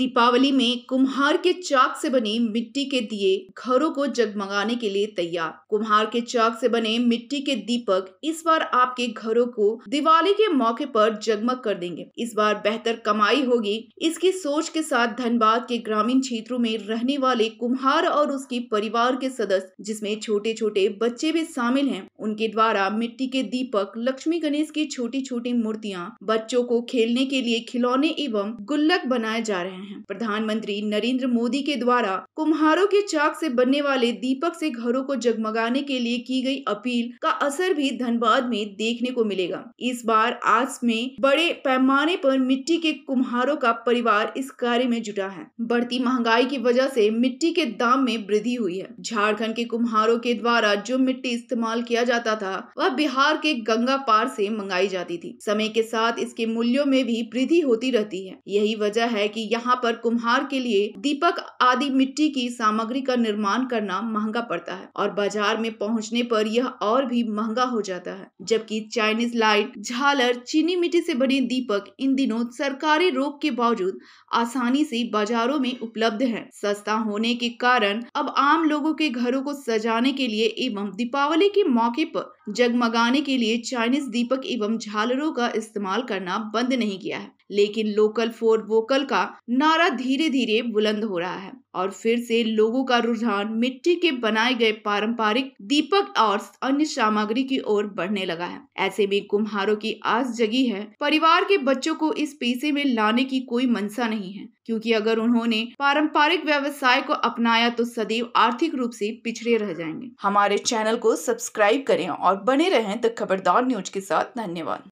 दीपावली में कुम्हार के चाक से बने मिट्टी के दिए घरों को जगमगाने के लिए तैयार कुम्हार के चाक से बने मिट्टी के दीपक इस बार आपके घरों को दिवाली के मौके पर जगमग कर देंगे इस बार बेहतर कमाई होगी इसकी सोच के साथ धनबाद के ग्रामीण क्षेत्रों में रहने वाले कुम्हार और उसके परिवार के सदस्य जिसमे छोटे छोटे बच्चे भी शामिल है उनके द्वारा मिट्टी के दीपक लक्ष्मी गणेश की छोटी छोटी मूर्तियाँ बच्चों को खेलने के लिए खिलौने एवं गुल्लक बनाए जा रहे हैं हैं प्रधानमंत्री नरेंद्र मोदी के द्वारा कुम्हारों के चाक से बनने वाले दीपक से घरों को जगमगाने के लिए की गई अपील का असर भी धनबाद में देखने को मिलेगा इस बार आज में बड़े पैमाने पर मिट्टी के कुम्हारों का परिवार इस कार्य में जुटा है बढ़ती महंगाई की वजह से मिट्टी के दाम में वृद्धि हुई है झारखंड के कुम्हारों के द्वारा जो मिट्टी इस्तेमाल किया जाता था वह बिहार के गंगा पार से मंगाई जाती थी समय के साथ इसके मूल्यों में भी वृद्धि होती रहती है यही वजह है कि यहाँ पर कुम्हार के लिए दीपक आदि मिट्टी की सामग्री का निर्माण करना महंगा पड़ता है और बाजार में पहुंचने पर यह और भी महंगा हो जाता है जबकि चाइनीज लाइट झालर चीनी मिट्टी से बने दीपक इन दिनों सरकारी रोक के बावजूद आसानी से बाजारों में उपलब्ध है सस्ता होने के कारण अब आम लोगों के घरों को सजाने के लिए एवं दीपावली के मौके पर जगमगाने के लिए चाइनीज दीपक एवं झालरों का इस्तेमाल करना बंद नहीं किया है लेकिन लोकल फॉर वोकल का नारा धीरे धीरे बुलंद हो रहा है और फिर से लोगों का रुझान मिट्टी के बनाए गए पारंपरिक दीपक और अन्य सामग्री की ओर बढ़ने लगा है ऐसे में कुम्हारों की आस जगी है परिवार के बच्चों को इस पेशे में लाने की कोई मंसा नहीं है क्योंकि अगर उन्होंने पारंपरिक व्यवसाय को अपनाया तो सदैव आर्थिक रूप से पिछड़े रह जाएंगे हमारे चैनल को सब्सक्राइब करें और बने रहें द खबरदार न्यूज के साथ धन्यवाद